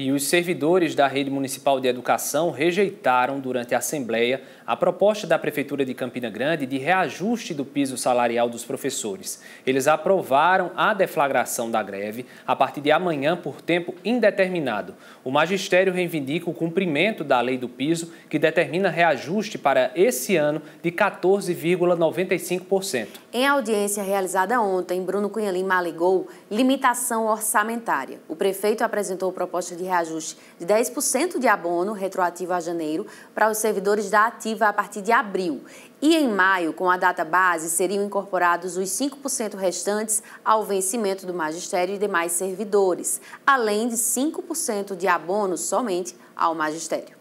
e os servidores da Rede Municipal de Educação rejeitaram durante a Assembleia a proposta da Prefeitura de Campina Grande de reajuste do piso salarial dos professores. Eles aprovaram a deflagração da greve a partir de amanhã por tempo indeterminado. O magistério reivindica o cumprimento da lei do piso, que determina reajuste para esse ano de 14,95%. Em audiência realizada ontem, Bruno Cunha Lima alegou limitação orçamentária. O prefeito apresentou proposta de reajuste de 10% de abono retroativo a janeiro para os servidores da Ativa a partir de abril. E em maio, com a data base, seriam incorporados os 5% restantes ao vencimento do magistério e demais servidores, além de 5% de abono somente ao magistério.